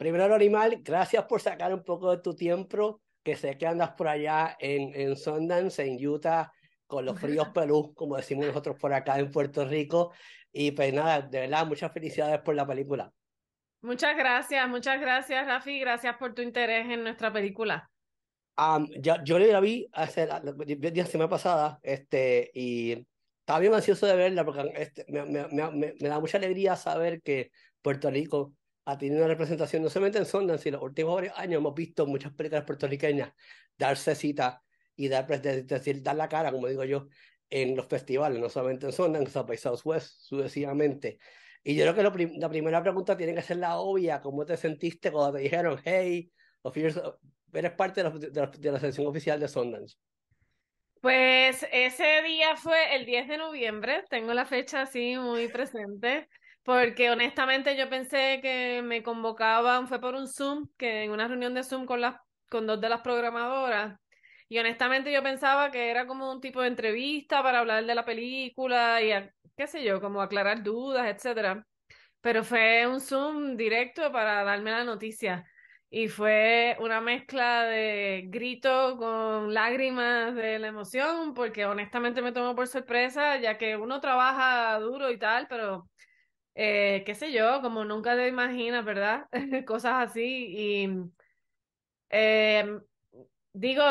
Primero, Animal, gracias por sacar un poco de tu tiempo, que sé que andas por allá en, en Sundance, en Utah, con los fríos pelú, como decimos nosotros por acá en Puerto Rico. Y pues nada, de verdad, muchas felicidades por la película. Muchas gracias, muchas gracias, Rafi. Gracias por tu interés en nuestra película. yo la vi hace la, la, semana pasada este, y estaba bien ansioso de verla porque este, me, da mucha alegría saber que Puerto Rico ha tenido una representación no solamente en Sundance, sino en los últimos varios años hemos visto muchas películas puertorriqueñas darse cita y dar, decir, dar la cara, como digo yo, en los festivales, no solamente en Sundance, en países Southwest, sucesivamente. Y yo creo que la primera pregunta tiene que ser la obvia, ¿cómo te sentiste cuando te dijeron, hey, eres parte de la, sesión de la oficial de Sundance? Pues ese día fue el 10 de noviembre, tengo la fecha así muy presente porque honestamente yo pensé que me convocaban, fue por un Zoom, que en una reunión de Zoom con, las, con dos de las programadoras, y honestamente yo pensaba que era como un tipo de entrevista para hablar de la película y qué sé yo, como aclarar dudas, etcétera. Pero fue un Zoom directo para darme la noticia. Y fue una mezcla de grito con lágrimas de la emoción, porque honestamente me tomó por sorpresa, ya que uno trabaja duro y tal, pero eh, qué sé yo, como nunca te imaginas, ¿verdad? Cosas así y em, eh, digo,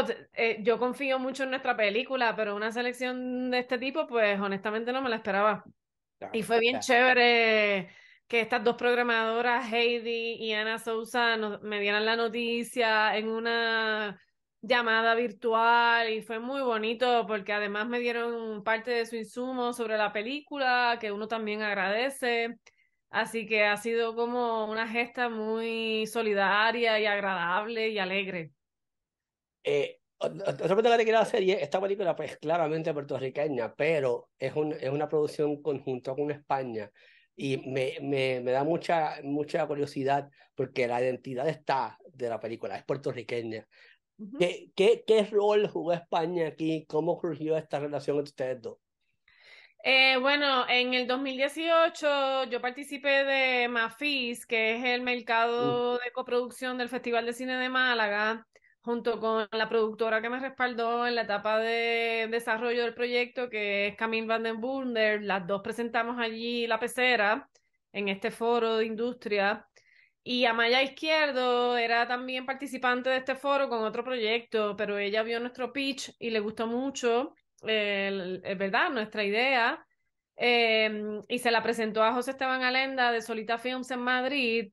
yo confío mucho en nuestra película, pero una selección de este tipo, pues honestamente no me la esperaba. y fue bien chévere que estas dos programadoras, Heidi y Ana Sousa, nos, me dieran la noticia en una llamada virtual y fue muy bonito porque además me dieron parte de su insumo sobre la película que uno también agradece. Así que ha sido como una gesta muy solidaria y agradable y alegre. Eh, otra pregunta que te quiero hacer, y esta película pues claramente puertorriqueña, pero es, un, es una producción conjunta con España y me, me, me, da mucha, mucha curiosidad porque la identidad está de la película, es puertorriqueña. ¿Qué, qué, qué rol jugó España aquí? ¿Cómo surgió esta relación entre ustedes dos? Eh, bueno, en el 2018 yo participé de Mafis, que es el mercado uh. de coproducción del Festival de Cine de Málaga, junto con la productora que me respaldó en la etapa de desarrollo del proyecto, que es Camille Van den Bunder. Las dos presentamos allí La Pecera, en este foro de industria. Y Amaya Izquierdo era también participante de este foro con otro proyecto, pero ella vio nuestro pitch y le gustó mucho, es verdad, nuestra idea. Em, y se la presentó a José Esteban Alenda de Solita Films en Madrid.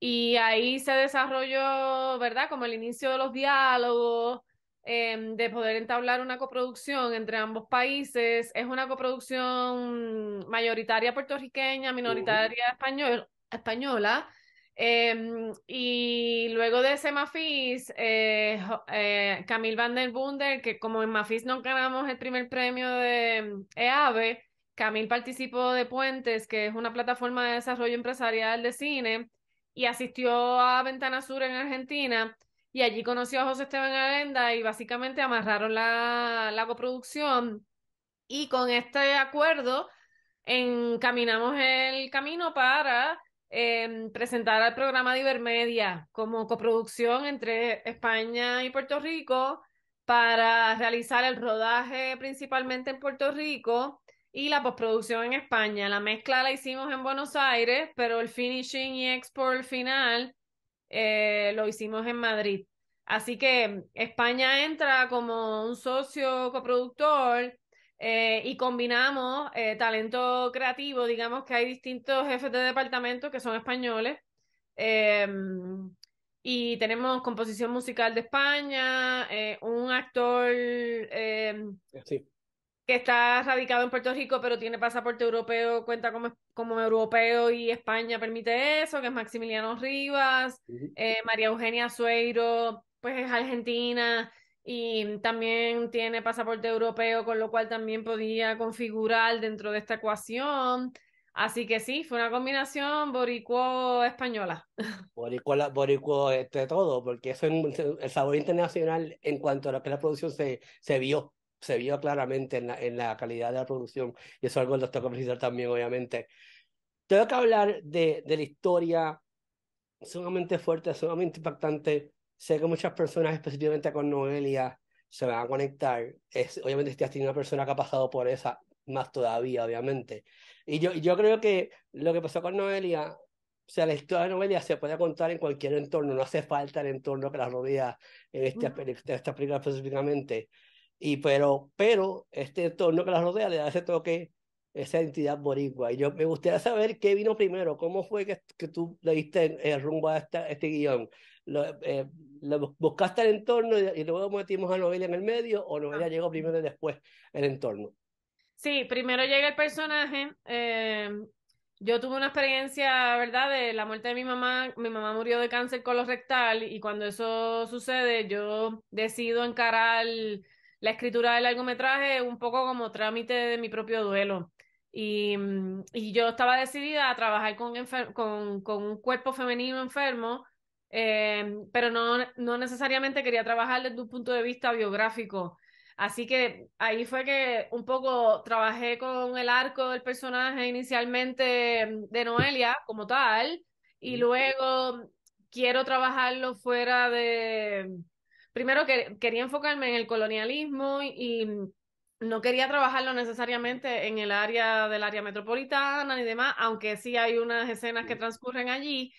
Y ahí se desarrolló, ¿verdad? Como el inicio de los diálogos, eh, de poder entablar una coproducción entre ambos países. Es una coproducción mayoritaria puertorriqueña, minoritaria española Em, y luego de ese Mafis, eh, eh Van der Bunder, que como en Mafis no ganamos el primer premio de mm, EAVE, Camil participó de Puentes, que es una plataforma de desarrollo empresarial de cine, y asistió a Ventana Sur en Argentina, y allí conoció a José Esteban Arenda y básicamente amarraron la, la coproducción. Y con este acuerdo encaminamos el camino para Em, presentar al programa de Ibermedia como coproducción entre España y Puerto Rico para realizar el rodaje principalmente en Puerto Rico y la postproducción en España. La mezcla la hicimos en Buenos Aires, pero el finishing y export final eh, lo hicimos en Madrid. Así que em, España entra como un socio coproductor eh, y combinamos eh, talento creativo, digamos que hay distintos jefes de departamento que son españoles. Em, y tenemos composición musical de España, eh, un actor em, que está radicado en Puerto Rico, pero tiene pasaporte europeo, cuenta como, como europeo y España permite eso, que es Maximiliano Rivas, María Eugenia Sueiro, pues es argentina y también tiene pasaporte europeo, con lo cual también podía configurar dentro de esta ecuación. Así que sí, fue una combinación boricuo-española. Boricua, boricuo de todo, porque eso es el sabor internacional en cuanto a lo que la producción se, se vio, se vio claramente en la, en la calidad de la producción, y eso es algo que nos toca precisar también, obviamente. Tengo que hablar de, de la historia sumamente fuerte, sumamente impactante Sé que muchas personas, específicamente con Noelia, se van a conectar. Es, obviamente, si tiene una persona que ha pasado por esa, más todavía, obviamente. Y yo, yo creo que lo que pasó con Noelia, o sea, la historia de Noelia se puede contar en cualquier entorno, no hace falta el entorno que la rodea en esta, esta película específicamente. Y pero, pero este entorno que la rodea le da ese toque esa entidad boricua. Y yo me gustaría saber qué vino primero, cómo fue que, que tú le diste el rumbo a este guión. Lo, eh, ¿Buscaste el entorno y, luego metimos a novela en el medio o ah. novela llegó primero y después el entorno? Sí, primero llega el personaje. Eh, yo tuve una experiencia, ¿verdad?, de la muerte de mi mamá. Mi mamá murió de cáncer colorectal y cuando eso sucede, yo decido encarar la escritura del largometraje un poco como trámite de mi propio duelo. Mm, y, yo estaba decidida a trabajar con, un cuerpo femenino enfermo, eh, pero no, no necesariamente quería trabajar desde un punto de vista biográfico. Así que ahí fue que un poco trabajé con el arco del personaje inicialmente mm, de Noelia como tal, y luego quiero trabajarlo fuera de... Primero quería enfocarme en el colonialismo y, no quería trabajarlo necesariamente en el área del área metropolitana ni demás, aunque sí hay unas escenas que transcurren allí,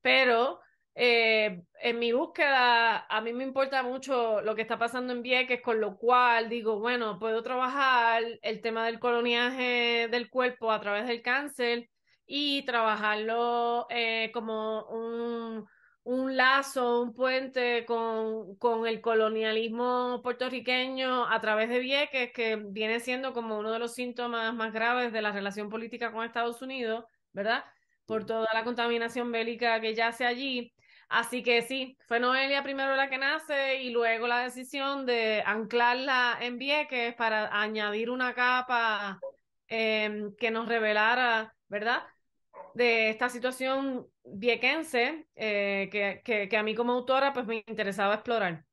pero eh, en mi búsqueda a mí me importa mucho lo que está pasando en Vieques, con lo cual digo, bueno, puedo trabajar el tema del coloniaje del cuerpo a través del cáncer y trabajarlo eh, como un un lazo, un puente con, el colonialismo puertorriqueño a través de Vieques, que viene siendo como uno de los síntomas más graves de la relación política con Estados Unidos, ¿verdad? Por toda la contaminación bélica que yace allí. Así que sí, fue Noelia primero la que nace y luego la decisión de anclarla en Vieques para añadir una capa em, que nos revelara, ¿verdad? De esta situación viequense eh, que, que, que, a mí como autora pues me interesaba explorar.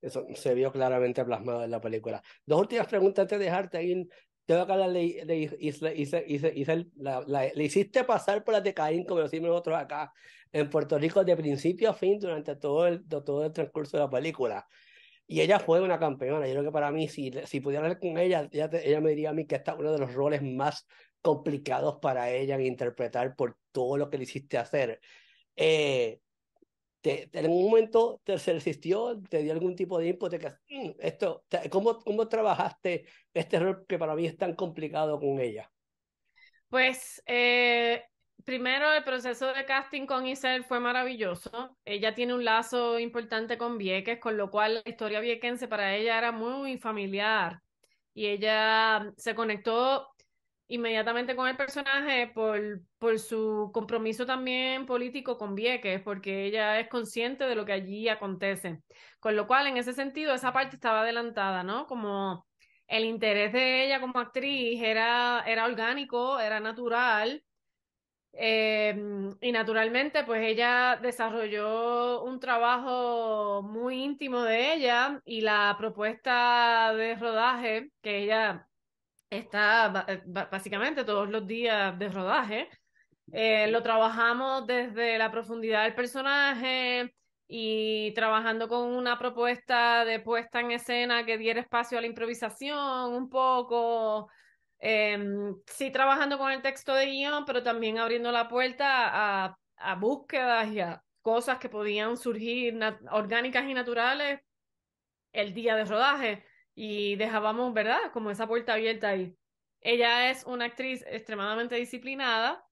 Eso se vio claramente plasmado en la película. Dos últimas preguntas antes de dejarte ahí. Te voy a de, la, le hiciste pasar por la de Caín, como decimos nosotros acá, en Puerto Rico, de principio a fin, durante todo el, todo el transcurso de la película. Y ella fue una campeona. Yo creo que para mí, si, si pudiera hablar con ella, ella, ella me diría a mí que es uno de los roles más complicados para ella en interpretar por todo lo que le hiciste hacer. Eh, en algún momento te, se resistió, te dio algún tipo de input mm, esto, ¿cómo, ¿cómo trabajaste este rol que para mí es tan complicado con ella? Pues eh, primero el proceso de casting con Isel fue maravilloso. Ella tiene un lazo importante con Vieques, con lo cual la historia viequense para ella era muy familiar. Y ella se conectó inmediatamente con el personaje por, su compromiso también político con Vieques, porque ella es consciente de lo que allí acontece. Con lo cual, en ese sentido, esa parte estaba adelantada, ¿no? Como el interés de ella como actriz era, era orgánico, era natural. Eh, y naturalmente, pues ella desarrolló un trabajo muy íntimo de ella y la propuesta de rodaje que ella está eh, básicamente todos los días de rodaje. Eh, lo trabajamos desde la profundidad del personaje y trabajando con una propuesta de puesta en escena que diera espacio a la improvisación un poco. Em, sí, trabajando con el texto de guión, pero también abriendo la puerta a, a búsquedas y a cosas que podían surgir orgánicas y naturales el día de rodaje y dejábamos, ¿verdad? Como esa puerta abierta ahí. Ella es una actriz extremadamente disciplinada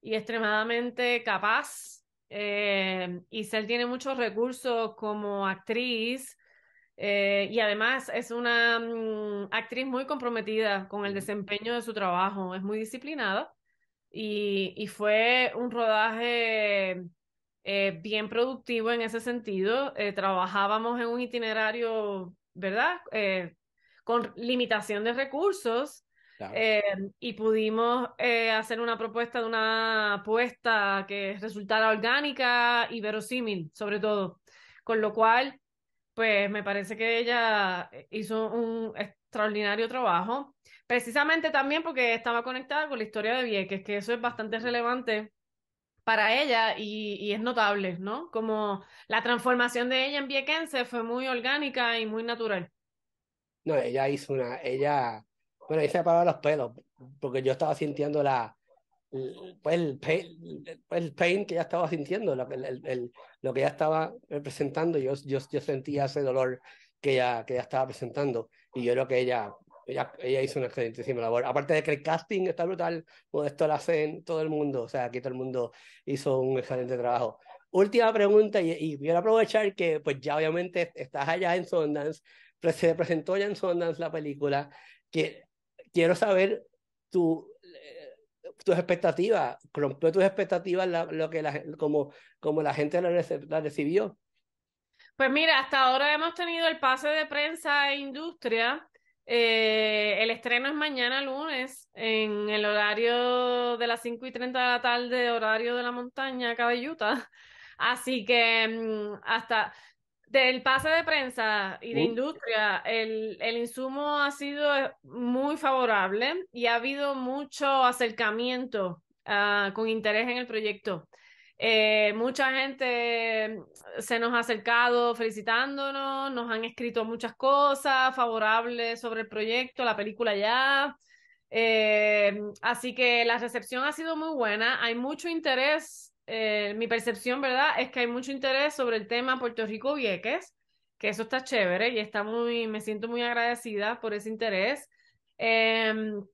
y extremadamente capaz. Eh, y Cel tiene muchos recursos como actriz eh, y además es una mm, actriz muy comprometida con el desempeño de su trabajo, es muy disciplinada y, y fue un rodaje eh, bien productivo en ese sentido. Eh, trabajábamos en un itinerario ¿verdad? Eh, con limitación de recursos. Eh, y pudimos eh, hacer una propuesta de una apuesta que resultara orgánica y verosímil, sobre todo. Con lo cual, pues me parece que ella eh, hizo un extraordinario trabajo, precisamente también porque estaba conectada con la historia de Vieques, que eso es bastante relevante para ella y, es notable, ¿no? Como la transformación de ella en Viequense fue muy orgánica y muy natural. No, ella hizo una, ella, bueno, ella se los pelos, porque yo estaba sintiendo la, pues el, pain, pues, el pain que ella estaba sintiendo, lo, lo que ella estaba representando. yo, yo, sentía ese dolor que ella, que ella estaba presentando y yo creo que ella ella, hizo una excelentísima labor. Aparte de que el casting está brutal, todo esto lo hacen todo el mundo, o sea, aquí todo el mundo hizo un excelente trabajo. Última pregunta, y, quiero aprovechar que, pues ya obviamente estás allá en Sundance, se presentó ya en Sundance la película, que quiero saber tu, eh, tus expectativas, rompió tus expectativas lo que como, como la gente la, recibió. Pues mira, hasta ahora hemos tenido el pase de prensa e industria eh, el estreno es mañana lunes en el horario de las 5 y 30 de la tarde, horario de la montaña, acá Así que mm, hasta del pase de prensa y de uh. industria, el, insumo ha sido eh, muy favorable y ha habido mucho acercamiento ah, con interés en el proyecto. Eh, mucha gente se nos ha acercado felicitándonos, nos han escrito muchas cosas favorables sobre el proyecto, la película ya. Eh, así que la recepción ha sido muy buena, hay mucho interés, eh, mi percepción, ¿verdad? Es que hay mucho interés sobre el tema Puerto Rico Vieques, que eso está chévere y está muy, me siento muy agradecida por ese interés. Em,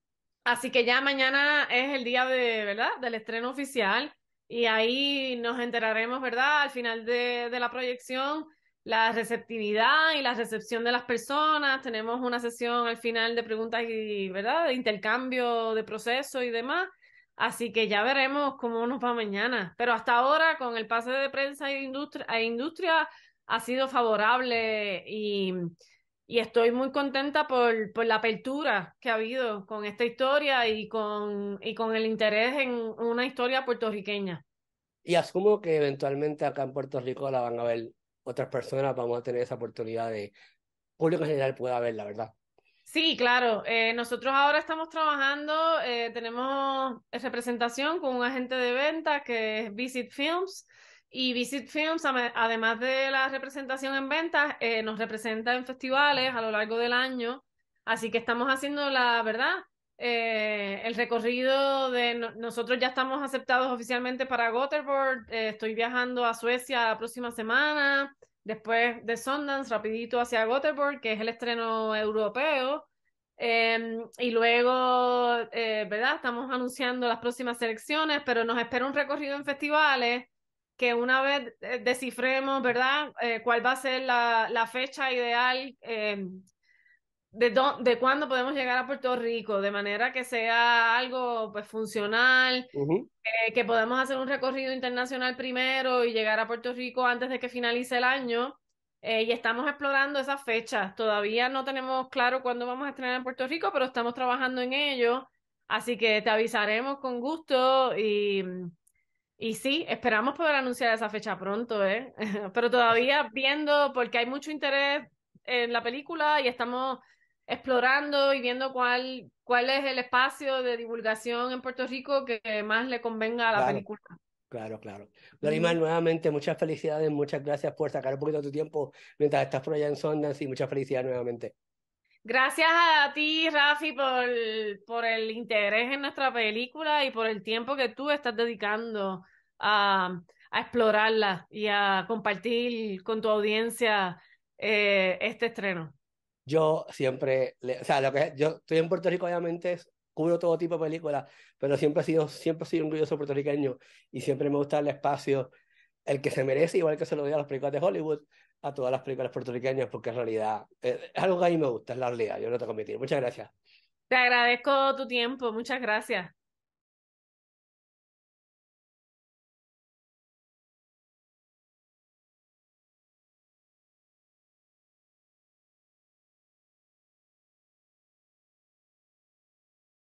así que ya mañana es el día de, ¿verdad? Del estreno oficial y ahí nos enteraremos, ¿verdad? Al final de, la proyección, la receptividad y la recepción de las personas. Tenemos una sesión al final de preguntas y, ¿verdad? De intercambio de proceso y demás. Así que ya veremos cómo nos va mañana. Pero hasta ahora, con el pase de prensa e industria, e industria ha sido favorable y y estoy muy contenta por, por, la apertura que ha habido con esta historia y con, y con el interés en una historia puertorriqueña. Y asumo que eventualmente acá en Puerto Rico la van a ver otras personas, vamos a tener esa oportunidad de público general pueda verla, ¿verdad? Sí, claro. Eh, nosotros ahora estamos trabajando, eh, tenemos representación con un agente de venta que es Visit Films y Visit Films, además de la representación en ventas, eh, nos representa en festivales a lo largo del año. Así que estamos haciendo la verdad, eh, el recorrido de nosotros ya estamos aceptados oficialmente para Gothenburg eh, estoy viajando a Suecia la próxima semana, después de Sundance, rapidito hacia Gothenburg que es el estreno europeo. Em, y luego, ¿verdad? Estamos anunciando las próximas selecciones, pero nos espera un recorrido en festivales que una vez eh, descifremos, ¿verdad?, eh, cuál va a ser la, fecha ideal em, de, de cuándo podemos llegar a Puerto Rico, de manera que sea algo pues, funcional, eh, que podamos hacer un recorrido internacional primero y llegar a Puerto Rico antes de que finalice el año. y estamos explorando esas fechas. Todavía no tenemos claro cuándo vamos a estrenar en Puerto Rico, pero estamos trabajando en ello. Así que te avisaremos con gusto y y sí, esperamos poder anunciar esa fecha pronto, ¿eh? Pero todavía viendo, porque hay mucho interés en la película y estamos explorando y viendo cuál, cuál es el espacio de divulgación en Puerto Rico que más le convenga a la película. Claro, claro. Dorima, nuevamente, muchas felicidades, muchas gracias por sacar un poquito de tu tiempo mientras estás por allá en Sondas y muchas felicidades nuevamente. Gracias a ti, Rafi, por, por el interés en nuestra película y por el tiempo que tú estás dedicando a, a explorarla y a compartir con tu audiencia eh, este estreno. Yo siempre, o sea, lo que yo estoy en Puerto Rico, obviamente, cubro todo tipo de películas, pero siempre he sido, siempre he un orgulloso puertorriqueño y siempre me gusta el espacio el que se merece, igual que se lo doy a las películas de Hollywood, a todas las películas puertorriqueñas, porque en realidad eh, es algo que a mí me gusta, es la realidad, yo no te que Muchas gracias. Te agradezco tu tiempo, muchas gracias.